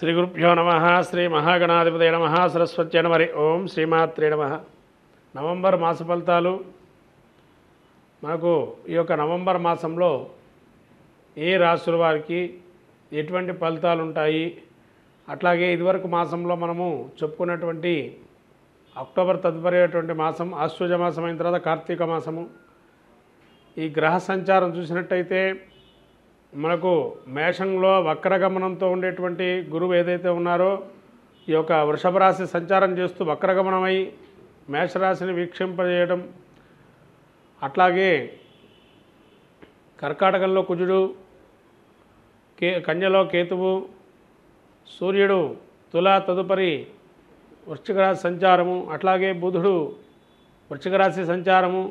శ్రీ గురుభ్యో నమ శ్రీ మహాగణాధిపతి నమ సరస్వతి అనమరి ఓం శ్రీమాత్రే నమ నవంబర్ మాస ఫలితాలు మనకు ఈ యొక్క నవంబర్ మాసంలో ఏ రాశుల వారికి ఎటువంటి ఫలితాలు ఉంటాయి అట్లాగే ఇదివరకు మాసంలో మనము చెప్పుకున్నటువంటి అక్టోబర్ తదుపరి మాసం ఆశ్వజ మాసం అయిన తర్వాత కార్తీక మాసము ఈ గ్రహ సంచారం చూసినట్టయితే మనకు మేషంలో వక్రగమనంతో ఉండేటువంటి గురువు ఏదైతే ఉన్నారో ఈ యొక్క వృషభ రాశి సంచారం చేస్తూ వక్రగమనమై మేషరాశిని వీక్షింపజేయడం అట్లాగే కర్కాటకంలో కుజుడు కే కన్యలో కేతువు సూర్యుడు తుల తదుపరి వృశ్చిక రాశి సంచారము అట్లాగే బుధుడు వృశ్చిక రాశి సంచారము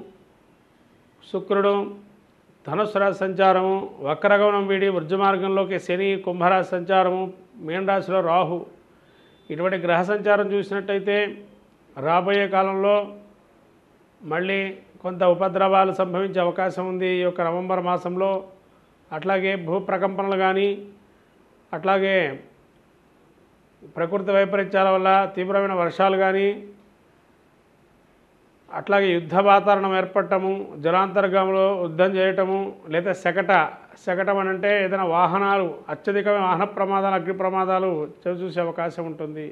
శుక్రుడు ధనుసు రాశి సంచారము వక్రగమనం వీడి వృద్ధమార్గంలోకి శని కుంభరాశి సంచారము మీనరాశిలో రాహు ఇటువంటి గ్రహ సంచారం చూసినట్టయితే రాబోయే కాలంలో మళ్ళీ కొంత ఉపద్రవాలు సంభవించే అవకాశం ఉంది ఈ యొక్క నవంబర్ మాసంలో అట్లాగే భూప్రకంపనలు కానీ అట్లాగే ప్రకృతి వైపరీత్యాల వల్ల తీవ్రమైన వర్షాలు కానీ అట్లాగే యుద్ధ వాతావరణం ఏర్పడటము జలాంతర్గంలో యుద్ధం చేయటము లేదా శకట శకటం అని అంటే ఏదైనా వాహనాలు అత్యధికమైన వాహన ప్రమాదాలు అగ్ని ప్రమాదాలు చవిచూసే అవకాశం ఉంటుంది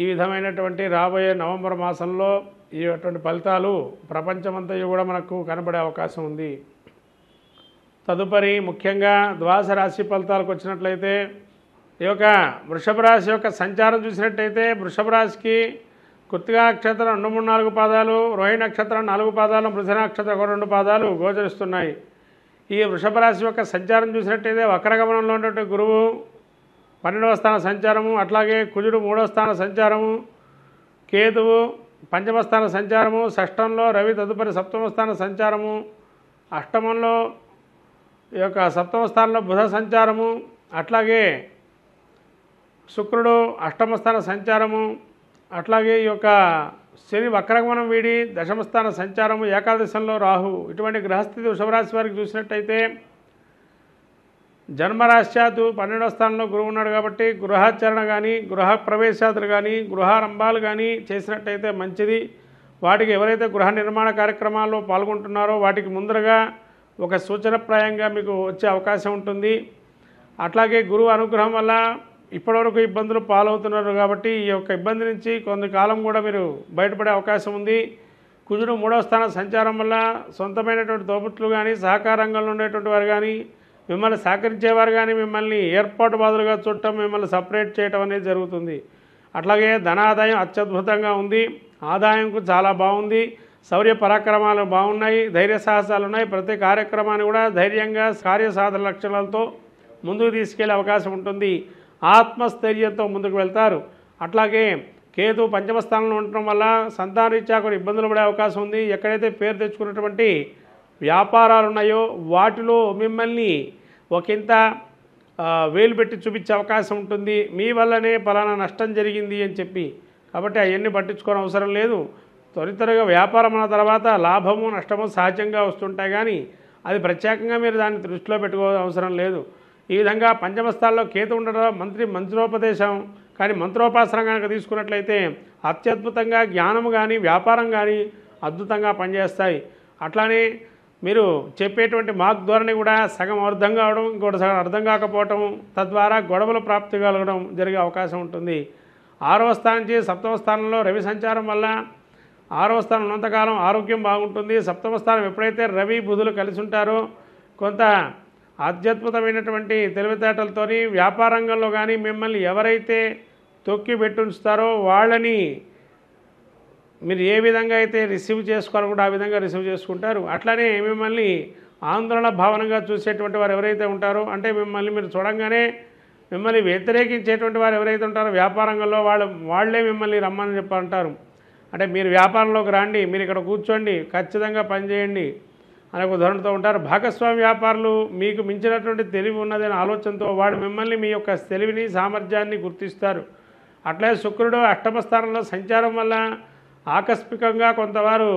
ఈ విధమైనటువంటి రాబోయే నవంబర్ మాసంలో ఈ అటువంటి ఫలితాలు ప్రపంచమంతా కూడా మనకు కనబడే అవకాశం ఉంది తదుపరి ముఖ్యంగా ద్వాస రాశి ఫలితాలకు వచ్చినట్లయితే ఈ యొక్క వృషభ రాశి యొక్క సంచారం చూసినట్టయితే వృషభ రాశికి కృత్తిగా నక్షత్రం రెండు మూడు నాలుగు పాదాలు రోహి నక్షత్రం నాలుగు పాదాలు మృధ నక్షత్రం రెండు పాదాలు గోచరిస్తున్నాయి ఈ వృషభ రాశి యొక్క సంచారం చూసినట్టయితే వక్రగమనంలో ఉన్నటువంటి గురువు పన్నెండవ స్థాన సంచారము అట్లాగే కుజుడు మూడవ స్థాన సంచారము కేతువు పంచమ స్థాన సంచారము షష్టంలో రవి తదుపరి సప్తమ స్థాన సంచారము అష్టమంలో ఈ యొక్క సప్తమ స్థానంలో బుధ సంచారము అట్లాగే శుక్రుడు అష్టమ స్థాన సంచారము అట్లాగే ఈ యొక్క శని వక్రగమనం వీడి దశమస్థాన సంచారము ఏకాదశంలో రాహు ఇటువంటి గ్రహస్థితి వృషభరాశి వారికి చూసినట్టయితే జన్మరాశ్చాతు పన్నెండవ స్థానంలో గురువు ఉన్నాడు కాబట్టి గృహాచరణ కానీ గృహ ప్రవేశాదులు కానీ గృహారంభాలు కానీ చేసినట్టయితే మంచిది వాటికి ఎవరైతే గృహ నిర్మాణ కార్యక్రమాల్లో పాల్గొంటున్నారో వాటికి ముందరగా ఒక సూచనప్రాయంగా మీకు వచ్చే అవకాశం ఉంటుంది అట్లాగే గురువు అనుగ్రహం వల్ల ఇప్పటివరకు ఇబ్బందులు పాలవుతున్నారు కాబట్టి ఈ యొక్క ఇబ్బంది నుంచి కొంతకాలం కూడా మీరు బయటపడే అవకాశం ఉంది కుజుడు మూడవ స్థాన సంచారం వల్ల సొంతమైనటువంటి తోపుట్లు కానీ సహకారంగంలో ఉండేటువంటి వారు కానీ మిమ్మల్ని సహకరించేవారు కానీ మిమ్మల్ని ఏర్పాటు బాధలుగా చూడటం మిమ్మల్ని సపరేట్ చేయటం అనేది జరుగుతుంది అట్లాగే ధనాదాయం అత్యద్భుతంగా ఉంది ఆదాయంకు చాలా బాగుంది శౌర్య పరాక్రమాలు బాగున్నాయి ధైర్య సాహసాలు ఉన్నాయి ప్రతి కార్యక్రమాన్ని కూడా ధైర్యంగా కార్యసాధన లక్షణాలతో ముందుకు తీసుకెళ్లే అవకాశం ఉంటుంది ఆత్మస్థైర్యంతో ముందుకు వెళ్తారు అట్లాగే కేతు పంచమ స్థానంలో ఉండటం వల్ల సంతానరీత్యా కొన్ని ఇబ్బందులు పడే అవకాశం ఉంది ఎక్కడైతే పేరు తెచ్చుకున్నటువంటి వ్యాపారాలు ఉన్నాయో వాటిలో మిమ్మల్ని ఒకంత వేలు పెట్టి చూపించే అవకాశం ఉంటుంది మీ వల్లనే పలానా నష్టం జరిగింది అని చెప్పి కాబట్టి అవన్నీ పట్టించుకోవడం అవసరం లేదు త్వరితరగా వ్యాపారం అన్న తర్వాత లాభము నష్టము సహజంగా వస్తుంటాయి కానీ అది ప్రత్యేకంగా మీరు దాన్ని దృష్టిలో పెట్టుకోవాల్సిన అవసరం లేదు ఈ విధంగా పంచమస్థాల్లో కేతు ఉండడం మంత్రి మంత్రోపదేశం కానీ మంత్రోపాసన కనుక తీసుకున్నట్లయితే అత్యద్భుతంగా జ్ఞానం కానీ వ్యాపారం కానీ అద్భుతంగా పనిచేస్తాయి అట్లానే మీరు చెప్పేటువంటి మాకు ధోరణి కూడా సగం అర్థం కావడం ఇంకోటి సగం అర్థం కాకపోవటం తద్వారా గొడవలు ప్రాప్తి కలగడం జరిగే అవకాశం ఉంటుంది ఆరవ స్థానం నుంచి సప్తమ స్థానంలో రవి సంచారం వల్ల ఆరవ స్థానం ఉన్నంతకాలం ఆరోగ్యం బాగుంటుంది సప్తమ స్థానం ఎప్పుడైతే రవి బుధులు కలిసి ఉంటారో కొంత ఆధ్యాత్మికమైనటువంటి తెలివితేటలతోని వ్యాపారంగంలో కానీ మిమ్మల్ని ఎవరైతే తొక్కి పెట్టుంచుతారో వాళ్ళని మీరు ఏ విధంగా అయితే రిసీవ్ చేసుకోవాలనుకుంటే ఆ విధంగా రిసీవ్ చేసుకుంటారు అట్లానే మిమ్మల్ని ఆందోళన భావనగా చూసేటువంటి వారు ఎవరైతే ఉంటారో అంటే మిమ్మల్ని మీరు చూడంగానే మిమ్మల్ని వ్యతిరేకించేటువంటి వారు ఎవరైతే ఉంటారో వ్యాపారంలో వాళ్ళు వాళ్లే మిమ్మల్ని రమ్మని చెప్పి అంటే మీరు వ్యాపారంలోకి రండి మీరు ఇక్కడ కూర్చోండి ఖచ్చితంగా పనిచేయండి అనే ఉదాహరణతో ఉంటారు భాగస్వామి వ్యాపారులు మీకు మించినటువంటి తెలివి ఉన్నదని ఆలోచనతో వాడు మిమ్మల్ని మీ యొక్క తెలివిని సామర్థ్యాన్ని గుర్తిస్తారు అట్లే శుక్రుడు అష్టమ స్థానంలో సంచారం వల్ల ఆకస్మికంగా కొంతవారు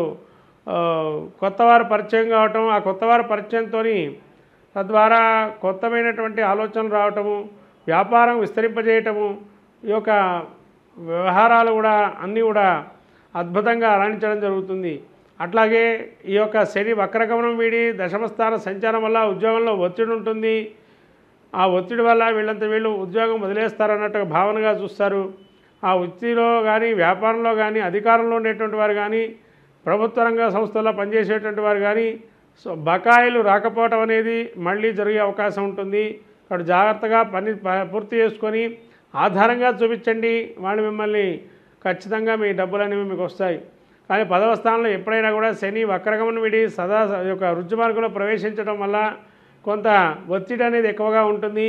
కొత్తవారు పరిచయం కావటం ఆ కొత్తవారు పరిచయంతో తద్వారా కొత్తమైనటువంటి ఆలోచనలు రావటము వ్యాపారం విస్తరింపజేయటము ఈ యొక్క వ్యవహారాలు కూడా అన్నీ కూడా అద్భుతంగా రాణించడం జరుగుతుంది అట్లాగే ఈ యొక్క శని వక్రగమనం వీడి దశమస్థాన సంచారం వల్ల ఉద్యోగంలో ఒత్తిడి ఉంటుంది ఆ ఒత్తిడి వల్ల వీళ్ళంతా వీళ్ళు ఉద్యోగం వదిలేస్తారు అన్నట్టుగా భావనగా చూస్తారు ఆ వృత్తిలో కానీ వ్యాపారంలో కానీ అధికారంలో ఉండేటువంటి వారు కానీ ప్రభుత్వ రంగ సంస్థల్లో పనిచేసేటువంటి వారు కానీ సో బకాయిలు రాకపోవటం అనేది మళ్ళీ జరిగే అవకాశం ఉంటుంది అక్కడ జాగ్రత్తగా పని పూర్తి చేసుకొని ఆధారంగా చూపించండి వాళ్ళు మిమ్మల్ని ఖచ్చితంగా మీ డబ్బులు అనేవి మీకు వస్తాయి కానీ పదవ స్థానంలో ఎప్పుడైనా కూడా శని వక్రగమనం విడి సదా యొక్క రుచి మార్గంలో ప్రవేశించడం వల్ల కొంత ఒత్తిడి అనేది ఎక్కువగా ఉంటుంది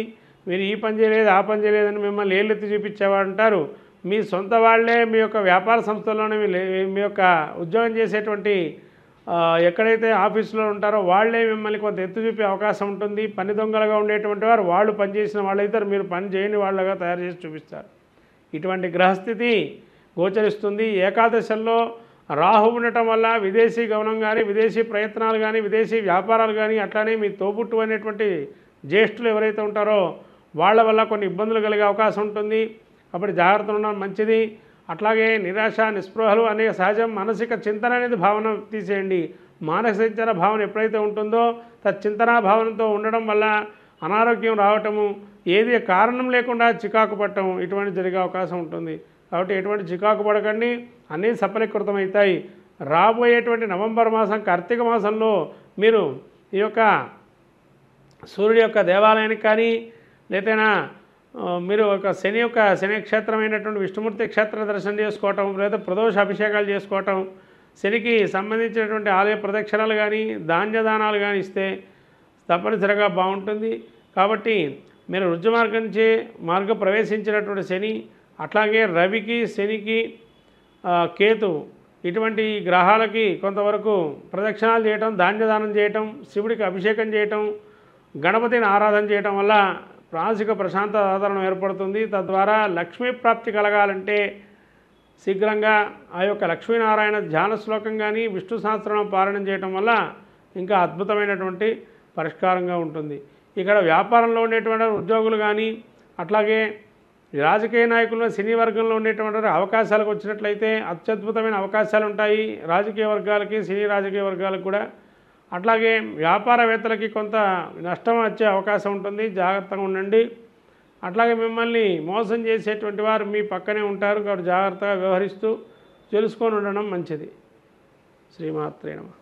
మీరు ఈ పని చేయలేదు ఆ పని చేయలేదని మిమ్మల్ని ఏళ్ళెత్తి చూపించేవాడు అంటారు మీ సొంత వాళ్ళే మీ యొక్క వ్యాపార సంస్థల్లోనే మీ యొక్క ఉద్యోగం చేసేటువంటి ఎక్కడైతే ఆఫీసులో ఉంటారో వాళ్లే మిమ్మల్ని కొంత ఎత్తు చూపే అవకాశం ఉంటుంది పని దొంగలుగా ఉండేటువంటి వారు వాళ్ళు పనిచేసిన వాళ్ళైతే మీరు పని చేయని వాళ్ళగా తయారు చేసి చూపిస్తారు ఇటువంటి గ్రహస్థితి గోచరిస్తుంది ఏకాదశంలో రాహు ఉండటం వల్ల విదేశీ గమనం కానీ విదేశీ ప్రయత్నాలు కానీ విదేశీ వ్యాపారాలు కానీ అట్లానే మీ తోబుట్టు అనేటువంటి జ్యేష్ఠులు ఎవరైతే ఉంటారో వాళ్ళ వల్ల కొన్ని ఇబ్బందులు కలిగే అవకాశం ఉంటుంది కాబట్టి జాగ్రత్త ఉండడం మంచిది అట్లాగే నిరాశ నిస్పృహలు అనేక సహజం మానసిక చింతన అనేది భావన తీసేయండి మానసిక చింతన భావన ఎప్పుడైతే ఉంటుందో తచ్చింతనా భావనతో ఉండడం వల్ల అనారోగ్యం రావటము ఏది కారణం లేకుండా చికాకు పట్టడం ఇటువంటి జరిగే అవకాశం ఉంటుంది కాబట్టి ఎటువంటి చికాకు పడకండి అన్నీ సఫలీకృతమవుతాయి రాబోయేటువంటి నవంబర్ మాసం కార్తీక మాసంలో మీరు ఈ యొక్క సూర్యుడి యొక్క దేవాలయానికి కానీ లేదైనా మీరు ఒక శని యొక్క శని విష్ణుమూర్తి క్షేత్ర దర్శనం చేసుకోవటం లేదా ప్రదోష అభిషేకాలు చేసుకోవటం శనికి సంబంధించినటువంటి ఆలయ ప్రదక్షిణలు కానీ ధాన్యదానాలు కానీ ఇస్తే తప్పనిసరిగా బాగుంటుంది కాబట్టి మీరు రుజు మార్గం నుంచి మార్గం ప్రవేశించినటువంటి శని అట్లాగే రవికి శనికి కేతు ఇటువంటి గ్రహాలకి కొంతవరకు ప్రదక్షిణాలు చేయటం ధాన్యదానం చేయటం శివుడికి అభిషేకం చేయటం గణపతిని ఆరాధన చేయటం వల్ల ప్రాసిక ప్రశాంత ఆదరణ ఏర్పడుతుంది తద్వారా లక్ష్మీ ప్రాప్తి కలగాలంటే శీఘ్రంగా ఆ యొక్క లక్ష్మీనారాయణ ధ్యాన శ్లోకం కానీ విష్ణు సహస్రం పారణం చేయటం వల్ల ఇంకా అద్భుతమైనటువంటి పరిష్కారంగా ఉంటుంది ఇక్కడ వ్యాపారంలో ఉండేటువంటి ఉద్యోగులు కానీ అట్లాగే రాజకీయ నాయకులు సినీ వర్గంలో ఉండేటువంటి అవకాశాలకు వచ్చినట్లయితే అత్యద్భుతమైన అవకాశాలు ఉంటాయి రాజకీయ వర్గాలకి సినీ రాజకీయ వర్గాలకు కూడా అట్లాగే వ్యాపారవేత్తలకి కొంత నష్టం వచ్చే అవకాశం ఉంటుంది జాగ్రత్తగా ఉండండి అట్లాగే మిమ్మల్ని మోసం చేసేటువంటి వారు మీ పక్కనే ఉంటారు కాబట్టి జాగ్రత్తగా వ్యవహరిస్తూ తెలుసుకొని ఉండడం మంచిది శ్రీమాత్రేణమా